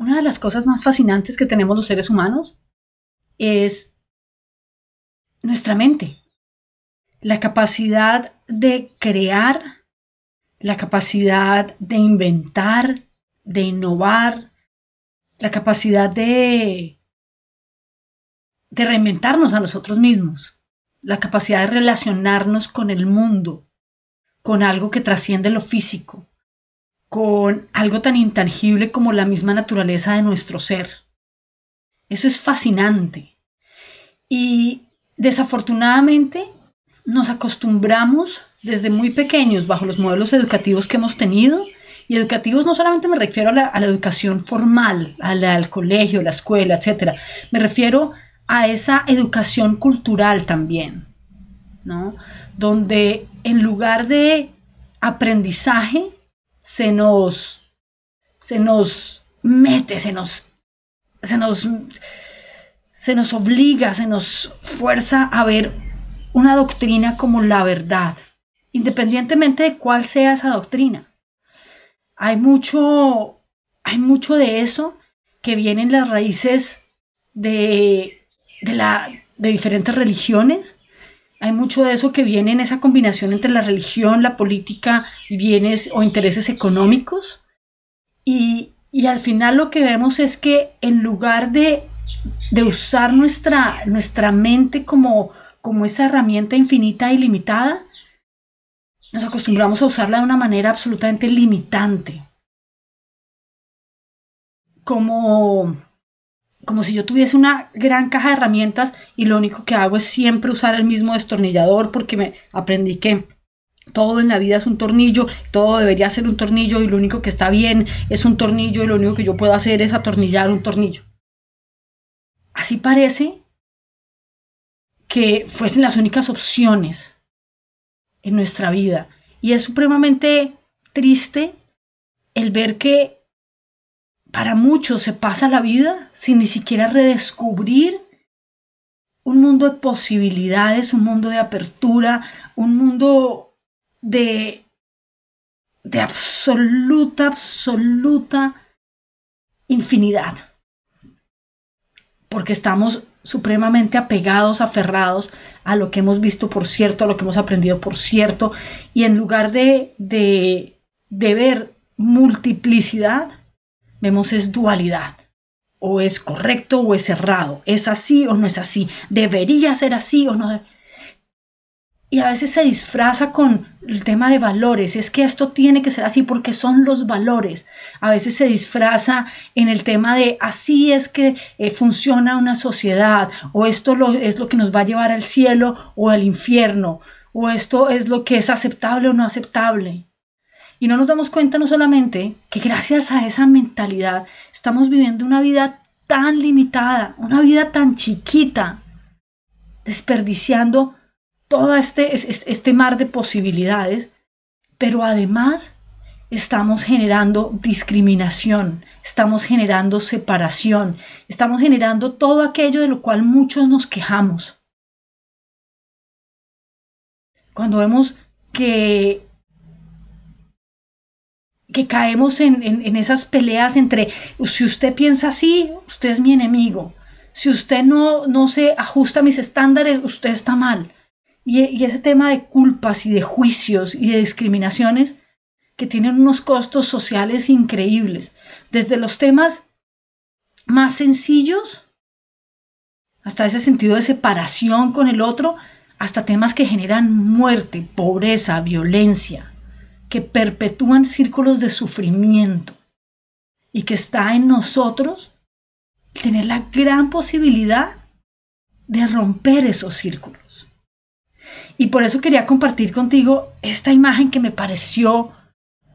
una de las cosas más fascinantes que tenemos los seres humanos es nuestra mente, la capacidad de crear, la capacidad de inventar, de innovar, la capacidad de, de reinventarnos a nosotros mismos, la capacidad de relacionarnos con el mundo, con algo que trasciende lo físico, con algo tan intangible como la misma naturaleza de nuestro ser. Eso es fascinante. Y desafortunadamente nos acostumbramos desde muy pequeños bajo los modelos educativos que hemos tenido. Y educativos no solamente me refiero a la, educación formal, al colegio, la escuela, etc. Me refiero a esa educación cultural también, ¿no? Donde en lugar de aprendizaje se nos, se nos mete, se nos, se nos, obliga, se nos fuerza a ver una doctrina como la verdad, independientemente de cuál sea esa doctrina. Hay mucho, hay mucho de eso que viene en las raíces de, de diferentes religiones, hay mucho de eso que viene en esa combinación entre la religión, la política bienes o intereses económicos. Y, y al final lo que vemos es que en lugar de, de usar nuestra, nuestra mente como, como esa herramienta infinita y limitada, nos acostumbramos a usarla de una manera absolutamente limitante. Como como si yo tuviese una gran caja de herramientas y lo único que hago es siempre usar el mismo destornillador porque me aprendí que todo en la vida es un tornillo, todo debería ser un tornillo y lo único que está bien es un tornillo y lo único que yo puedo hacer es atornillar un tornillo. Así parece que fuesen las únicas opciones en nuestra vida. Y es supremamente triste el ver que para muchos se pasa la vida sin ni siquiera redescubrir un mundo de posibilidades, un mundo de apertura, un mundo de, de absoluta, absoluta infinidad. Porque estamos supremamente apegados, aferrados a lo que hemos visto por cierto, a lo que hemos aprendido por cierto, y en lugar de, de, de ver multiplicidad, vemos es dualidad. O es correcto o es errado. Es así o no es así. Debería ser así o no. Y a veces se disfraza con el tema de valores. Es que esto tiene que ser así porque son los valores. A veces se disfraza en el tema de así es que eh, funciona una sociedad. O esto es lo que nos va a llevar al cielo o al infierno. O esto es lo que es aceptable o no aceptable. Y no nos damos cuenta no solamente que gracias a esa mentalidad estamos viviendo una vida tan limitada, una vida tan chiquita, desperdiciando todo este, este mar de posibilidades, pero además estamos generando discriminación, estamos generando separación, estamos generando todo aquello de lo cual muchos nos quejamos. Cuando vemos que que caemos en, esas peleas entre si usted piensa así, usted es mi enemigo. Si usted no, no se ajusta a mis estándares, usted está mal. Y, e, y ese tema de culpas y de juicios y de discriminaciones que tienen unos costos sociales increíbles. Desde los temas más sencillos hasta ese sentido de separación con el otro, hasta temas que generan muerte, pobreza, violencia que perpetúan círculos de sufrimiento y que está en nosotros tener la gran posibilidad de romper esos círculos. Y por eso quería compartir contigo esta imagen que me pareció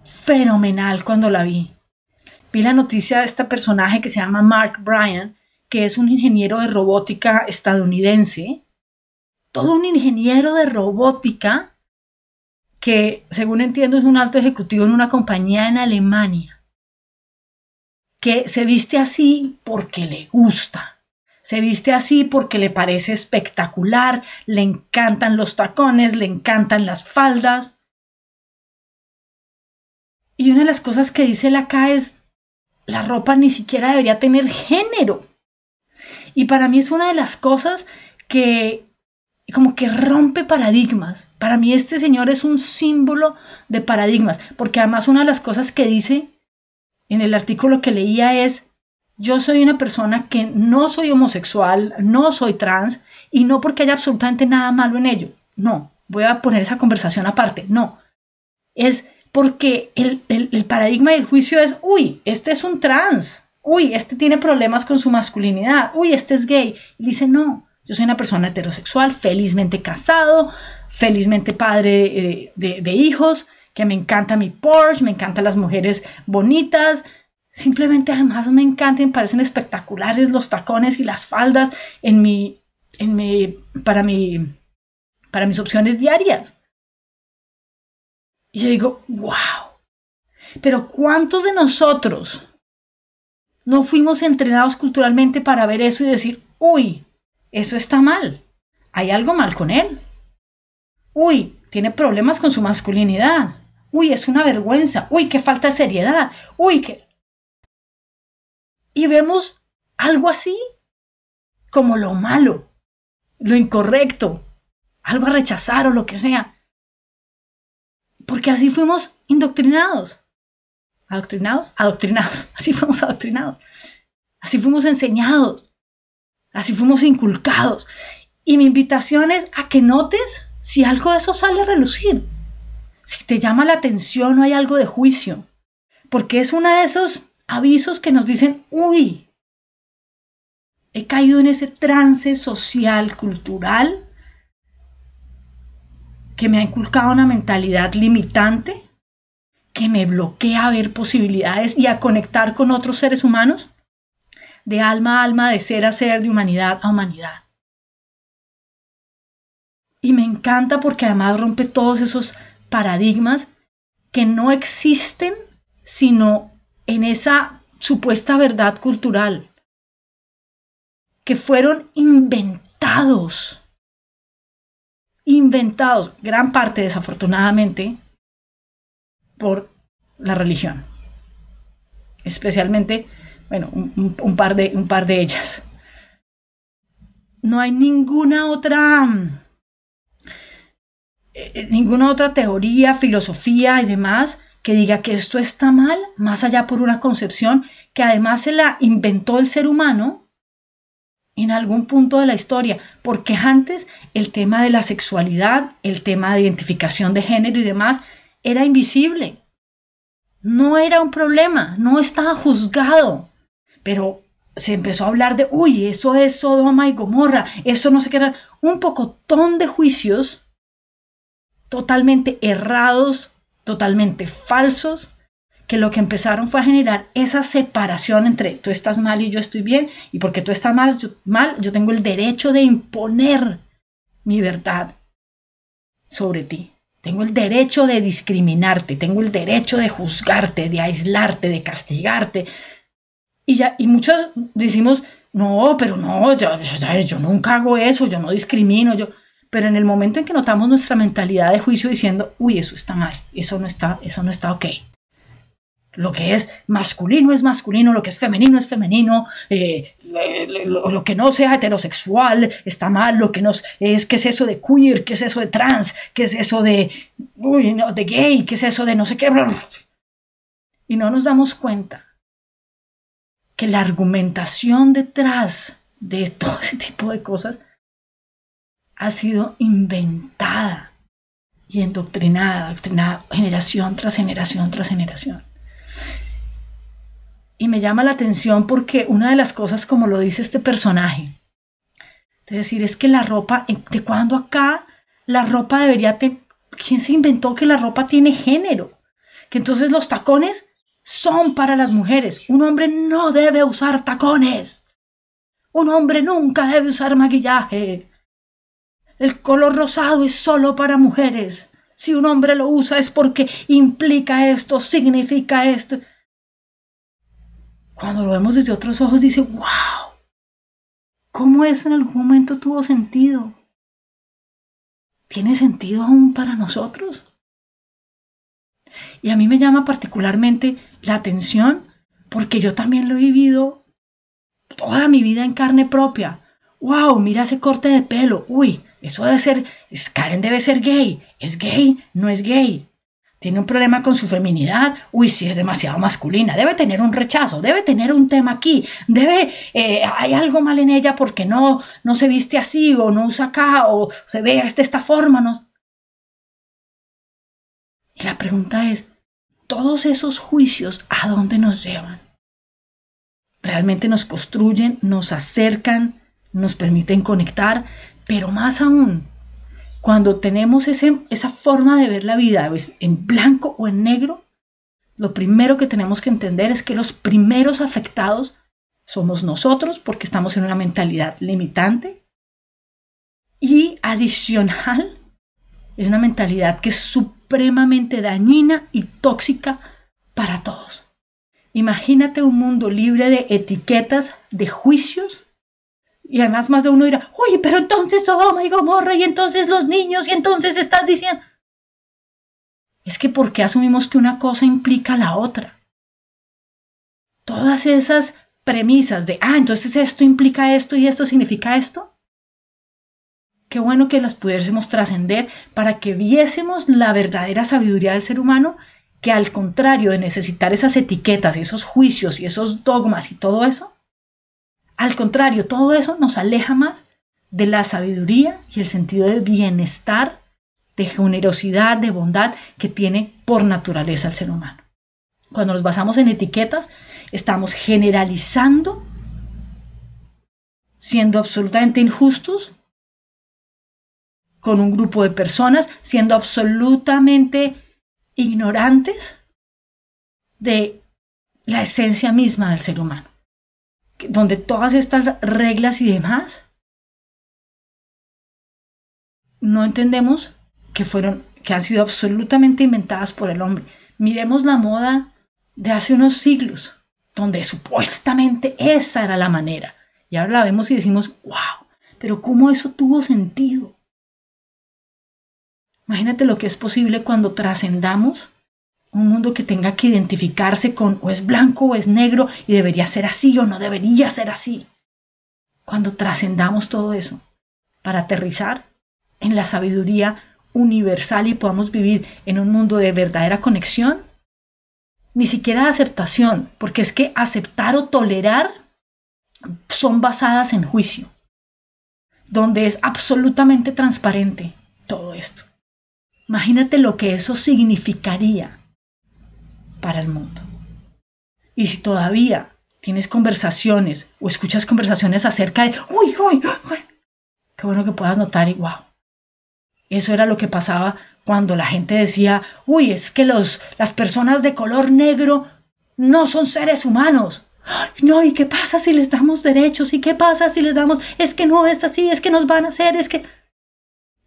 fenomenal cuando la vi. Vi la noticia de este personaje que se llama Mark Bryan, que es un ingeniero de robótica estadounidense, todo un ingeniero de robótica que según entiendo es un alto ejecutivo en una compañía en Alemania, que se viste así porque le gusta, se viste así porque le parece espectacular, le encantan los tacones, le encantan las faldas. Y una de las cosas que dice él acá es, la ropa ni siquiera debería tener género. Y para mí es una de las cosas que como que rompe paradigmas. Para mí este señor es un símbolo de paradigmas, porque además una de las cosas que dice en el artículo que leía es, yo soy una persona que no soy homosexual, no soy trans, y no porque haya absolutamente nada malo en ello. No, voy a poner esa conversación aparte. No, es porque el, el, el paradigma del juicio es, uy, este es un trans, uy, este tiene problemas con su masculinidad, uy, este es gay. Y dice, no, yo soy una persona heterosexual, felizmente casado, felizmente padre eh, de, hijos, que me encanta mi Porsche, me encantan las mujeres bonitas, simplemente además me encantan, parecen espectaculares los tacones y las faldas en mi, para, mi, para mis opciones diarias. Y yo digo, wow, pero ¿cuántos de nosotros no fuimos entrenados culturalmente para ver eso y decir, uy, eso está mal. Hay algo mal con él. Uy, tiene problemas con su masculinidad. Uy, es una vergüenza. Uy, qué falta de seriedad. Uy, qué... Y vemos algo así como lo malo, lo incorrecto, algo a rechazar o lo que sea. Porque así fuimos indoctrinados. ¿Adoctrinados? Adoctrinados. Así fuimos adoctrinados. Así fuimos enseñados. Así fuimos inculcados. Y mi invitación es a que notes si algo de eso sale a relucir. Si te llama la atención o hay algo de juicio. Porque es uno de esos avisos que nos dicen, uy, he caído en ese trance social, cultural, que me ha inculcado una mentalidad limitante, que me bloquea a ver posibilidades y a conectar con otros seres humanos de alma a alma, de ser a ser, de humanidad a humanidad. Y me encanta porque además rompe todos esos paradigmas que no existen sino en esa supuesta verdad cultural, que fueron inventados, inventados, gran parte desafortunadamente, por la religión, especialmente bueno, un, par de, un par de ellas. No hay ninguna otra, eh, ninguna otra teoría, filosofía y demás que diga que esto está mal, más allá por una concepción que además se la inventó el ser humano en algún punto de la historia, porque antes el tema de la sexualidad, el tema de identificación de género y demás, era invisible. No era un problema, no estaba juzgado pero se empezó a hablar de, uy, eso es Sodoma y Gomorra, eso no se queda era, un pocotón de juicios totalmente errados, totalmente falsos, que lo que empezaron fue a generar esa separación entre tú estás mal y yo estoy bien, y porque tú estás mal, yo tengo el derecho de imponer mi verdad sobre ti. Tengo el derecho de discriminarte, tengo el derecho de juzgarte, de aislarte, de castigarte, y, ya, y muchos decimos, no, pero no, yo, yo, nunca hago eso, yo no discrimino, yo... Pero en el momento en que notamos nuestra mentalidad de juicio diciendo, uy, eso está mal, eso no está, eso no está ok. Lo que es masculino es masculino, lo que es femenino es femenino, eh, lo, que no sea heterosexual está mal, lo que no es, ¿qué es eso de queer? ¿Qué es eso de trans? ¿Qué es eso de, uy, no, de gay? ¿Qué es eso de no sé qué? Y no nos damos cuenta que la argumentación detrás de todo ese tipo de cosas ha sido inventada y endoctrinada, generación tras generación tras generación. Y me llama la atención porque una de las cosas, como lo dice este personaje, es decir, es que la ropa, eh, ¿de cuando acá la ropa debería tener... ¿Quién se inventó que la ropa tiene género? Que entonces los tacones son para las mujeres. Un hombre no debe usar tacones. Un hombre nunca debe usar maquillaje. El color rosado es solo para mujeres. Si un hombre lo usa es porque implica esto, significa esto. Cuando lo vemos desde otros ojos dice, wow, ¿cómo eso en algún momento tuvo sentido? ¿Tiene sentido aún para nosotros? Y a mí me llama particularmente la atención porque yo también lo he vivido toda mi vida en carne propia. ¡Wow! Mira ese corte de pelo. ¡Uy! Eso debe ser. Karen debe ser gay. ¿Es gay? ¿No es gay? ¿Tiene un problema con su feminidad? ¡Uy! Si sí es demasiado masculina. Debe tener un rechazo. Debe tener un tema aquí. Debe. Eh, hay algo mal en ella porque no, no se viste así o no usa acá o se ve de esta forma. No. La pregunta es: todos esos juicios a dónde nos llevan. Realmente nos construyen, nos acercan, nos permiten conectar, pero más aún, cuando tenemos esa forma de ver la vida pues, en blanco o en negro, lo primero que tenemos que entender es que los primeros afectados somos nosotros porque estamos en una mentalidad limitante y adicional es una mentalidad que es supremamente dañina y tóxica para todos. Imagínate un mundo libre de etiquetas, de juicios. Y además más de uno dirá, oye, pero entonces Sodoma oh y Gomorra y entonces los niños y entonces estás diciendo... Es que ¿por qué asumimos que una cosa implica la otra? Todas esas premisas de, ah, entonces esto implica esto y esto significa esto, Qué bueno que las pudiésemos trascender para que viésemos la verdadera sabiduría del ser humano, que al contrario de necesitar esas etiquetas y esos juicios y esos dogmas y todo eso, al contrario, todo eso nos aleja más de la sabiduría y el sentido de bienestar, de generosidad, de bondad que tiene por naturaleza el ser humano. Cuando nos basamos en etiquetas, estamos generalizando, siendo absolutamente injustos con un grupo de personas siendo absolutamente ignorantes de la esencia misma del ser humano, donde todas estas reglas y demás no entendemos que fueron que han sido absolutamente inventadas por el hombre. Miremos la moda de hace unos siglos, donde supuestamente esa era la manera. Y ahora la vemos y decimos, wow, pero ¿cómo eso tuvo sentido? Imagínate lo que es posible cuando trascendamos un mundo que tenga que identificarse con o es blanco o es negro y debería ser así o no debería ser así. Cuando trascendamos todo eso para aterrizar en la sabiduría universal y podamos vivir en un mundo de verdadera conexión, ni siquiera de aceptación, porque es que aceptar o tolerar son basadas en juicio, donde es absolutamente transparente todo esto. Imagínate lo que eso significaría para el mundo. Y si todavía tienes conversaciones o escuchas conversaciones acerca de, uy, uy, qué bueno que puedas notar y wow. Eso era lo que pasaba cuando la gente decía, uy, es que los, las personas de color negro no son seres humanos. No, ¿y qué pasa si les damos derechos? ¿Y qué pasa si les damos? Es que no es así, es que nos van a hacer, es que...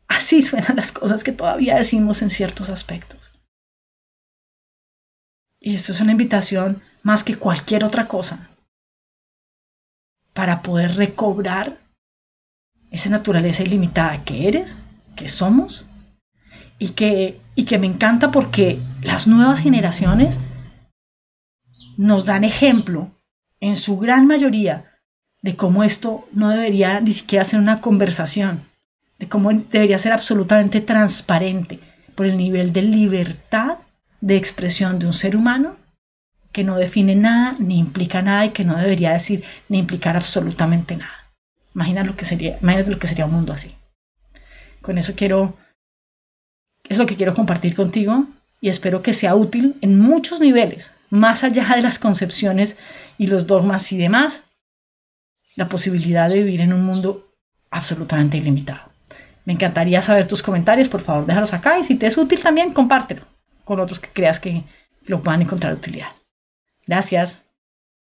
Así suenan las cosas que todavía decimos en ciertos aspectos. Y esto es una invitación más que cualquier otra cosa para poder recobrar esa naturaleza ilimitada que eres, que somos, y que, y que me encanta porque las nuevas generaciones nos dan ejemplo, en su gran mayoría, de cómo esto no debería ni siquiera ser una conversación, de cómo debería ser absolutamente transparente por el nivel de libertad de expresión de un ser humano que no define nada ni implica nada y que no debería decir ni implicar absolutamente nada. Imagina lo que sería, imagínate lo que sería un mundo así. Con eso quiero, es lo que quiero compartir contigo y espero que sea útil en muchos niveles, más allá de las concepciones y los dogmas y demás, la posibilidad de vivir en un mundo absolutamente ilimitado. Me encantaría saber tus comentarios, por favor déjalos acá y si te es útil también compártelo con otros que creas que lo puedan encontrar de utilidad. Gracias.